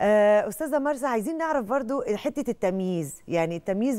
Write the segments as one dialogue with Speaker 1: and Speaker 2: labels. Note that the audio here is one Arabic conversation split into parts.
Speaker 1: آه، استاذه مرسى عايزين نعرف برضو حته التمييز يعني التمييز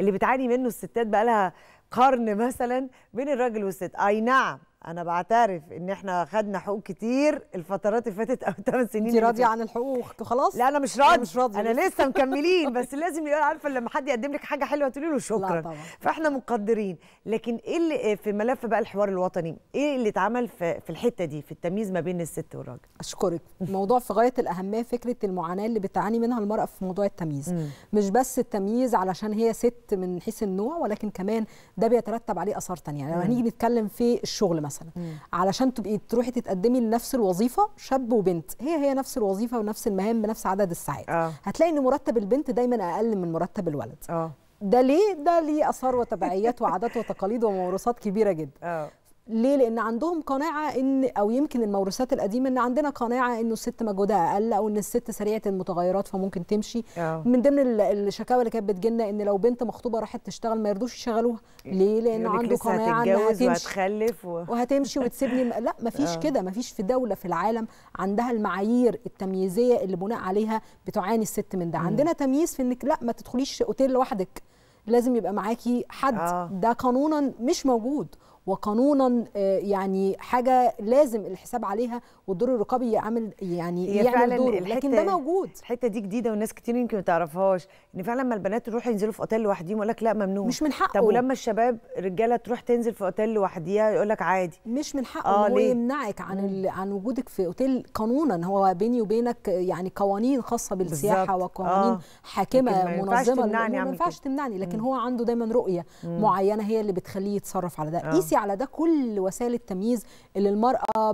Speaker 1: اللي بتعاني منه الستات بقى لها قرن مثلا بين الراجل والست اي نعم انا بعترف ان احنا خدنا حقوق كتير الفترات اللي فاتت او 8 سنين انت راضيه عن الحقوق خلاص لا انا مش راضيه مش راضيه انا لسه مكملين بس لازم يبقى عارفه لما حد يقدم لك حاجه حلوه تقولي له شكرا لا طبعا. فاحنا مقدرين لكن ايه اللي إيه، في ملف بقى الحوار الوطني ايه اللي اتعمل في الحته دي في التمييز ما بين الست والراجل اشكرك موضوع في غايه الاهميه
Speaker 2: فكره المعاناه اللي بتعاني منها المراه في موضوع التمييز مش بس التمييز علشان هي ست من حيث النوع ولكن كمان ده بيترتب عليه اثار ثانيه يعني هنيجي نتكلم في الشغل مثلا مثلا مم. علشان تبقي تروحي تتقدمي لنفس الوظيفه شاب وبنت هي هي نفس الوظيفه ونفس المهام بنفس عدد الساعات آه. هتلاقي ان مرتب البنت دايما اقل من مرتب الولد آه. ده ليه ده ليه اثار وتبعيات وعادات وتقاليد وموروثات كبيره جدا آه. ليه؟ لأن عندهم قناعة إن أو يمكن الموروثات القديمة إن عندنا قناعة إنه الست مجهودها أقل أو إن الست سريعة المتغيرات فممكن تمشي أوه. من ضمن الشكاوى اللي كانت بتجينا إن لو بنت مخطوبة راحت تشتغل ما يرضوش يشغلوها ليه؟ لأن عنده قناعة إنها هتمشي
Speaker 1: وهتخلف و...
Speaker 2: وهتمشي وتسيبني لا مفيش كده مفيش في دولة في العالم عندها المعايير التمييزية اللي بناء عليها بتعاني الست من ده عندنا تمييز في إنك لا ما تدخليش أوتيل لوحدك لازم يبقى معاكي حد آه. ده قانونا مش موجود وقانونا آه، يعني حاجه لازم الحساب عليها والدور الرقابي يعمل يعني يعمل دوره لكن ده
Speaker 1: موجود الحته دي جديده وناس كتير يمكن ما تعرفهاش ان فعلا لما البنات يروحوا ينزلوا في اوتيل لوحدهم يقول لك لا ممنوع مش من حقه طب ولما الشباب الرجاله تروح تنزل في اوتيل لوحديها يقول لك عادي مش من حقه آه هو
Speaker 2: يمنعك عن عن وجودك في اوتيل قانونا هو بيني وبينك يعني قوانين خاصه بالسياحه بالزبط. وقوانين آه. حاكمه منظمه ما ينفعش تمنعني ما ينفعش تمنعني لكن مم. هو عنده دايما رؤيه مم. معينه هي اللي بتخليه يتصرف على ده آه. زودتي على ده كل وسائل التمييز اللي المراه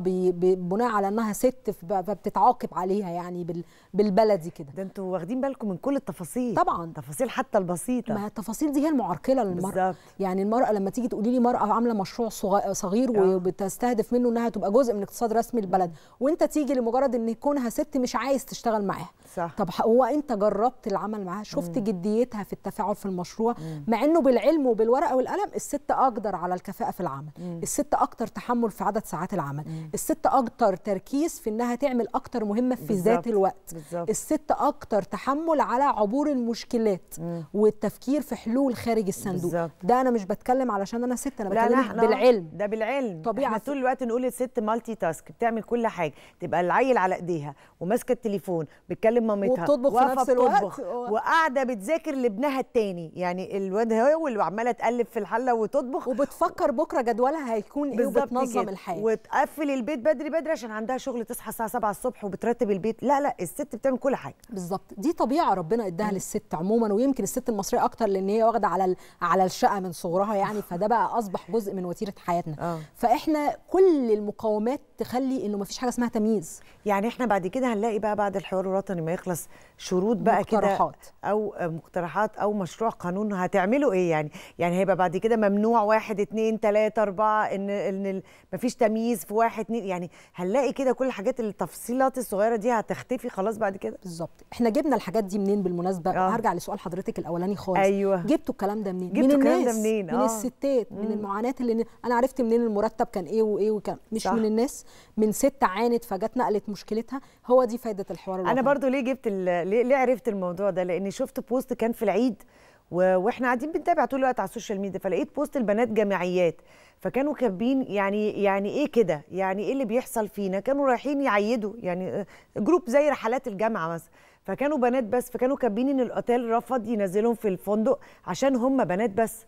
Speaker 2: بناء على انها ست فبتتعاقب عليها يعني بالبلدي كده ده انتوا واخدين بالكم من كل التفاصيل طبعا تفاصيل حتى البسيطه ما التفاصيل دي هي المعرقله للمراه بالزبط. يعني المراه لما تيجي تقولي لي مراه عامله مشروع صغير آه. وبتستهدف منه انها تبقى جزء من اقتصاد رسمي البلد وانت تيجي لمجرد ان كونها ست مش عايز تشتغل معاها صح طب هو انت جربت العمل معاها شفت مم. جديتها في التفاعل في المشروع مم. مع انه بالعلم وبالورقه والقلم الست اقدر على الكفاءه في العمل العمل مم. الست اكتر تحمل في عدد ساعات العمل مم. الست اكتر تركيز في انها تعمل اكتر مهمه في بالزبط. ذات الوقت بالزبط. الست اكتر تحمل على عبور المشكلات مم. والتفكير في حلول خارج الصندوق بالزبط. ده انا مش بتكلم علشان انا ست انا بتكلم لا بالعلم
Speaker 1: ده بالعلم طبيعه طول الوقت نقول الست مالتي تاسك بتعمل كل حاجه تبقى العيل على ايديها وماسكه التليفون بتكلم مامتها وبتطبخ في نفس الوقت وقاعده بتذاكر لابنها الثاني يعني الواد هو اللي عماله تقلب في الحله وتطبخ وبتفكر بكره جدولها هيكون ايه وبتنظم الحياه وتقفل البيت بدري بدري عشان عندها شغل تصحى الساعه 7 الصبح وبترتب البيت لا لا الست
Speaker 2: بتعمل كل حاجه بالظبط دي طبيعه ربنا اداها للست عموما ويمكن الست المصريه اكتر لان هي واخده على على الشقه من صغرها يعني فده بقى اصبح جزء من وتيره حياتنا آه. فاحنا
Speaker 1: كل المقاومات تخلي انه ما فيش حاجه اسمها تمييز يعني احنا بعد كده هنلاقي بقى بعد الحوار الوطني ما يخلص شروط بقى كده او مقترحات او مشروع قانون هتعملوا ايه يعني يعني هيبقى بعد كده ممنوع واحد اتنين تلاته ثلاثة أربعة إن إن مفيش تمييز في واحد اتنين يعني هنلاقي كده كل الحاجات التفصيلات الصغيرة دي هتختفي خلاص بعد كده بالظبط احنا جبنا الحاجات دي منين بالمناسبة آه. هرجع لسؤال حضرتك الأولاني خالص
Speaker 2: أيوه جبتوا الكلام ده منين؟ جبتوا الكلام ده منين؟ آه. من الستات مم. من المعاناة اللي أنا عرفت منين المرتب كان إيه وإيه
Speaker 1: وكان مش صح. من الناس من ست عانت فجت نقلت مشكلتها هو دي فائدة الحوار الوطني. أنا برضو ليه جبت ليه, ليه عرفت الموضوع ده؟ لأني شفت بوست كان في العيد و... واحنا قاعدين بنتابع طول الوقت على السوشيال ميديا فلقيت بوست البنات جامعيات فكانوا كاتبين يعني يعني ايه كده يعني ايه اللي بيحصل فينا كانوا رايحين يعيدوا يعني جروب زي رحلات الجامعه مثلا فكانوا بنات بس فكانوا كاتبين ان الاوتيل رفض ينزلهم في الفندق عشان هم بنات بس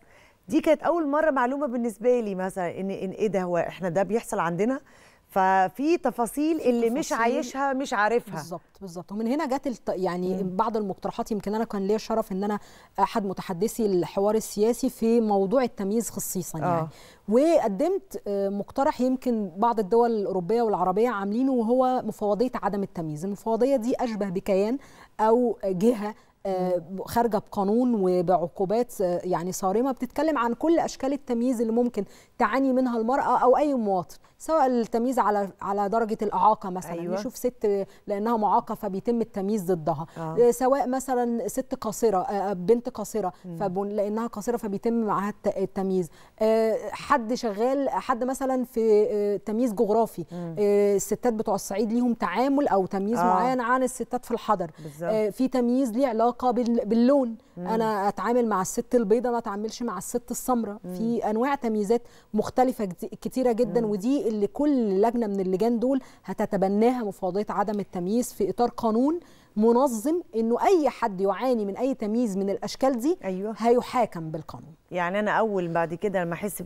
Speaker 1: دي كانت اول مره معلومه بالنسبه لي مثلا ان ان ايه ده هو احنا ده بيحصل عندنا ففي تفاصيل اللي تفاصيل مش عايشها مش عارفها بالظبط
Speaker 2: بالظبط ومن هنا جت الت... يعني م. بعض المقترحات يمكن انا كان ليا شرف ان انا احد متحدثي الحوار السياسي في موضوع التمييز خصيصا يعني. آه. يعني وقدمت آه، مقترح يمكن بعض الدول الاوروبيه والعربيه عاملينه وهو مفوضيه عدم التمييز المفوضيه دي اشبه بكيان او جهه آه، خارجه بقانون وبعقوبات آه، يعني صارمه بتتكلم عن كل اشكال التمييز اللي ممكن تعاني منها المراه او اي مواطن سواء التمييز على على درجه الاعاقه مثلا أيوة. نشوف ست لانها معاقه فبيتم التمييز ضدها آه. آه، سواء مثلا ست قاصره بنت قاصره لانها قاصره فبيتم معاها التمييز حد شغال حد مثلا في تمييز جغرافي الستات بتوع الصعيد ليهم تعامل او تمييز آه. معين عن الستات في الحضر بالزبط. في تمييز ليه علاقه علاقه باللون مم. انا اتعامل مع الست البيضه ما اتعاملش مع الست السمراء في انواع تمييزات مختلفه كتيره جدا مم. ودي اللي كل لجنه من اللجان دول هتتبناها مفاوضيه عدم التمييز في اطار قانون منظم انه اي حد يعاني من اي تمييز من الاشكال دي أيوة. هيحاكم بالقانون
Speaker 1: يعني انا اول بعد كده لما احس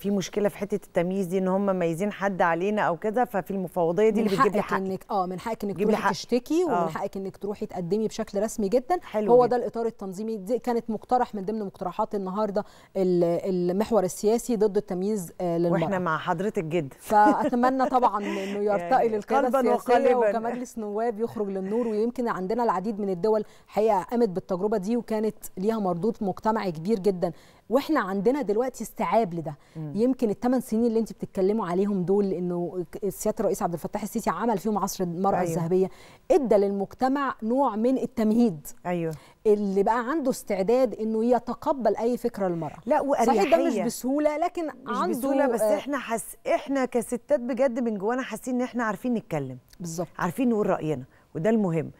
Speaker 1: في مشكله في حته التمييز دي ان هم مميزين حد علينا او كده ففي المفوضيه دي اللي بتجيب لي حقك انك اه من حقك انك تروحي تشتكي آه. ومن حقك
Speaker 2: انك تروحي تقدمي بشكل رسمي جدا حلو هو جدا. ده الاطار التنظيمي دي كانت مقترح من ضمن مقترحات النهارده المحور السياسي ضد التمييز آه، للمراه واحنا
Speaker 1: مع حضرتك جدا
Speaker 2: فاتمنى طبعا انه يرتقي يعني للقياده السياسيه وكمجلس
Speaker 1: نواب يخرج للنور
Speaker 2: ويمكن عندنا العديد من الدول حقيقه قامت بالتجربه دي وكانت ليها مردود مجتمعي كبير جدا واحنا عندنا دلوقتي استيعاب لده مم. يمكن الثمان سنين اللي انت بتتكلموا عليهم دول انه سياده الرئيس عبد الفتاح السيسي عمل فيهم عصر المراه أيوه. الذهبيه ادى للمجتمع نوع من التمهيد ايوه اللي بقى عنده استعداد انه يتقبل
Speaker 1: اي فكره للمراه لا واريحيه صحيح ده مش
Speaker 2: بسهوله لكن مش عنده بسهوله بس آه، احنا
Speaker 1: حس احنا كستات بجد من جوانا حاسين ان احنا عارفين نتكلم بالظبط عارفين نقول راينا وده المهم